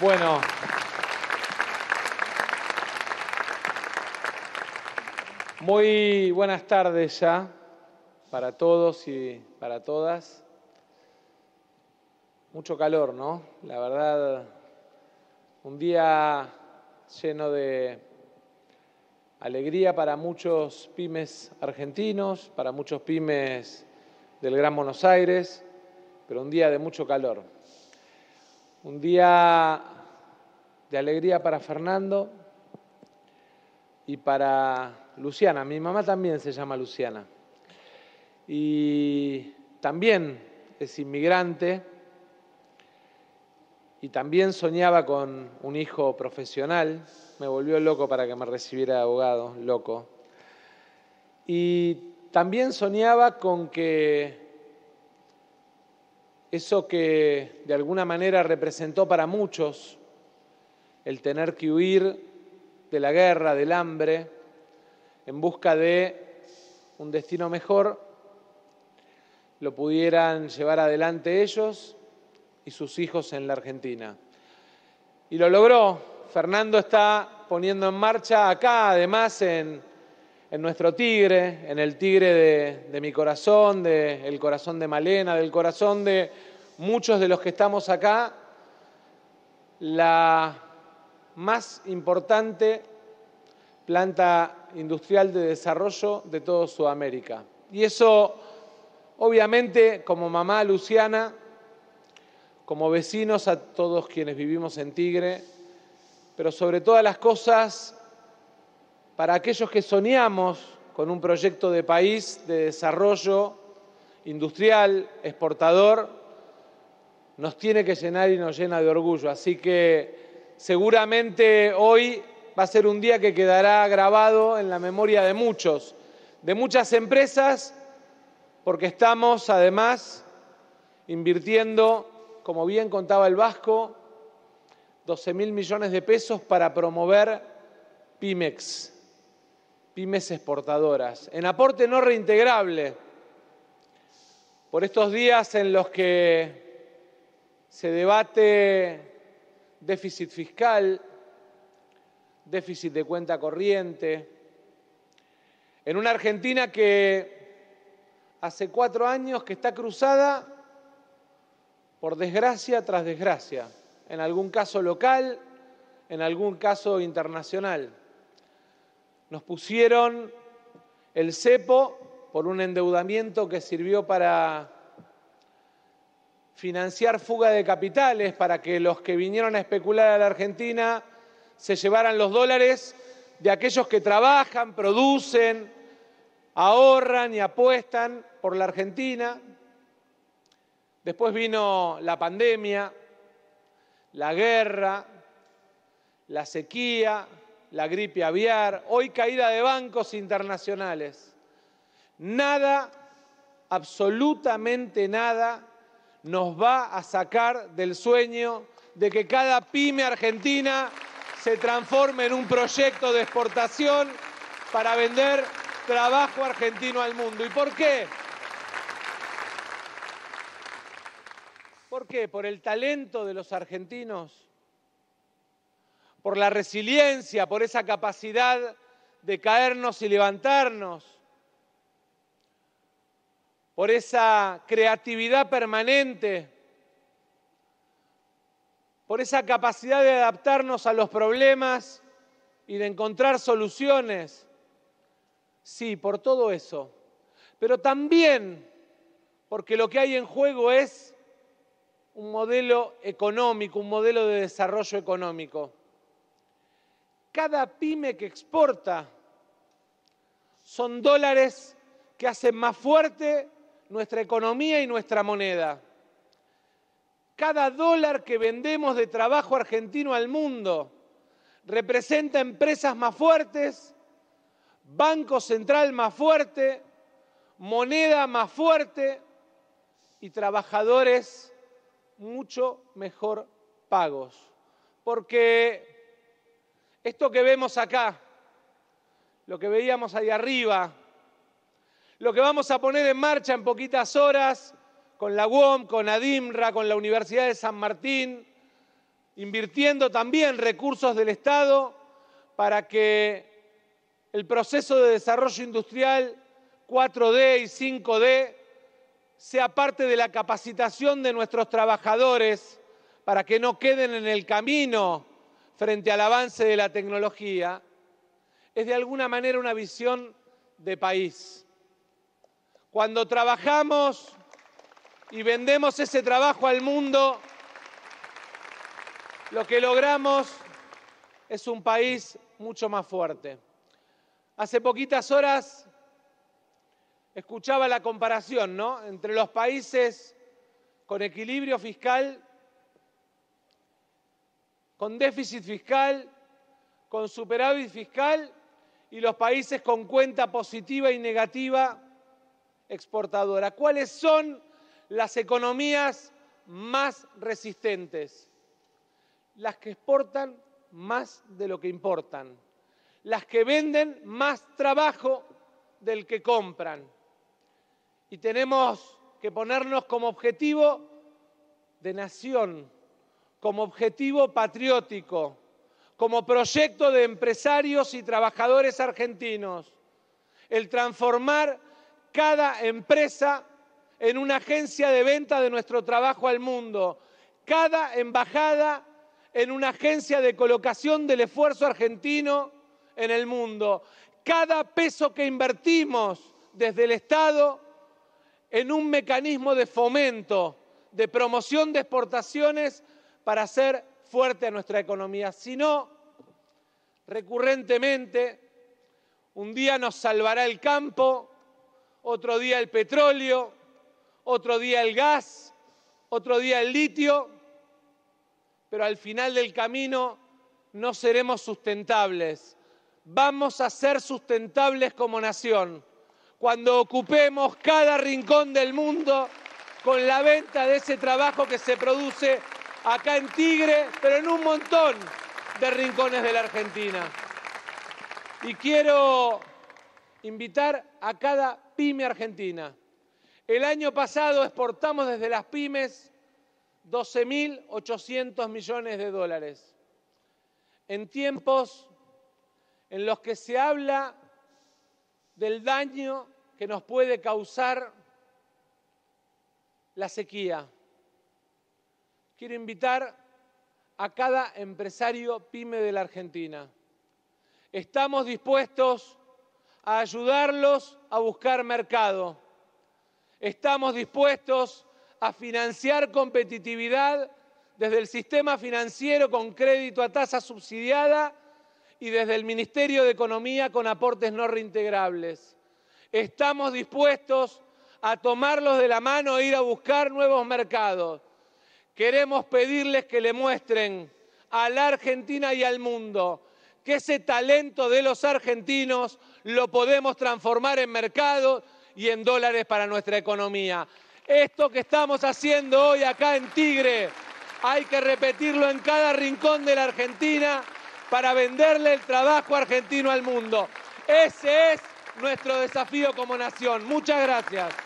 Bueno. Muy buenas tardes ya para todos y para todas. Mucho calor, ¿no? La verdad, un día lleno de alegría para muchos pymes argentinos, para muchos pymes del Gran Buenos Aires, pero un día de mucho calor. Un día de alegría para Fernando y para Luciana. Mi mamá también se llama Luciana. Y también es inmigrante y también soñaba con un hijo profesional. Me volvió loco para que me recibiera de abogado, loco. Y también soñaba con que eso que de alguna manera representó para muchos el tener que huir de la guerra, del hambre, en busca de un destino mejor, lo pudieran llevar adelante ellos y sus hijos en la Argentina. Y lo logró. Fernando está poniendo en marcha acá, además, en en nuestro tigre, en el tigre de, mi corazón, del corazón de Malena, del corazón de muchos de los que estamos acá, la más importante planta industrial de desarrollo de toda Sudamérica. Y eso, obviamente, como mamá Luciana, como vecinos a todos quienes vivimos en Tigre, pero sobre todas las cosas para aquellos que soñamos con un proyecto de país de desarrollo industrial, exportador, nos tiene que llenar y nos llena de orgullo. Así que seguramente hoy va a ser un día que quedará grabado en la memoria de muchos, de muchas empresas, porque estamos además invirtiendo, como bien contaba el Vasco, 12 mil millones de pesos para promover PIMEX pymes exportadoras, en aporte no reintegrable, por estos días en los que se debate déficit fiscal, déficit de cuenta corriente, en una Argentina que hace cuatro años que está cruzada por desgracia tras desgracia, en algún caso local, en algún caso internacional. Nos pusieron el cepo por un endeudamiento que sirvió para financiar fuga de capitales, para que los que vinieron a especular a la Argentina se llevaran los dólares de aquellos que trabajan, producen, ahorran y apuestan por la Argentina. Después vino la pandemia, la guerra, la sequía, la gripe aviar, hoy caída de bancos internacionales. Nada, absolutamente nada, nos va a sacar del sueño de que cada pyme argentina se transforme en un proyecto de exportación para vender trabajo argentino al mundo. ¿Y por qué? ¿Por qué? ¿Por el talento de los argentinos? por la resiliencia, por esa capacidad de caernos y levantarnos, por esa creatividad permanente, por esa capacidad de adaptarnos a los problemas y de encontrar soluciones. Sí, por todo eso. Pero también porque lo que hay en juego es un modelo económico, un modelo de desarrollo económico cada pyme que exporta son dólares que hacen más fuerte nuestra economía y nuestra moneda. Cada dólar que vendemos de trabajo argentino al mundo representa empresas más fuertes, banco central más fuerte, moneda más fuerte y trabajadores mucho mejor pagos. Porque esto que vemos acá, lo que veíamos ahí arriba, lo que vamos a poner en marcha en poquitas horas con la UOM, con ADIMRA, con la Universidad de San Martín, invirtiendo también recursos del Estado para que el proceso de desarrollo industrial 4D y 5D sea parte de la capacitación de nuestros trabajadores para que no queden en el camino frente al avance de la tecnología es de alguna manera una visión de país. Cuando trabajamos y vendemos ese trabajo al mundo, lo que logramos es un país mucho más fuerte. Hace poquitas horas escuchaba la comparación entre los países con equilibrio fiscal con déficit fiscal, con superávit fiscal y los países con cuenta positiva y negativa exportadora. ¿Cuáles son las economías más resistentes? Las que exportan más de lo que importan, las que venden más trabajo del que compran. Y tenemos que ponernos como objetivo de nación como objetivo patriótico, como proyecto de empresarios y trabajadores argentinos, el transformar cada empresa en una agencia de venta de nuestro trabajo al mundo, cada embajada en una agencia de colocación del esfuerzo argentino en el mundo, cada peso que invertimos desde el Estado en un mecanismo de fomento, de promoción de exportaciones para hacer fuerte a nuestra economía, si no recurrentemente un día nos salvará el campo, otro día el petróleo, otro día el gas, otro día el litio, pero al final del camino no seremos sustentables. Vamos a ser sustentables como nación cuando ocupemos cada rincón del mundo con la venta de ese trabajo que se produce acá en Tigre, pero en un montón de rincones de la Argentina. Y quiero invitar a cada pyme argentina. El año pasado exportamos desde las pymes 12.800 millones de dólares. En tiempos en los que se habla del daño que nos puede causar la sequía, Quiero invitar a cada empresario pyme de la Argentina. Estamos dispuestos a ayudarlos a buscar mercado. Estamos dispuestos a financiar competitividad desde el sistema financiero con crédito a tasa subsidiada y desde el Ministerio de Economía con aportes no reintegrables. Estamos dispuestos a tomarlos de la mano e ir a buscar nuevos mercados. Queremos pedirles que le muestren a la Argentina y al mundo que ese talento de los argentinos lo podemos transformar en mercado y en dólares para nuestra economía. Esto que estamos haciendo hoy acá en Tigre, hay que repetirlo en cada rincón de la Argentina para venderle el trabajo argentino al mundo. Ese es nuestro desafío como nación. Muchas gracias.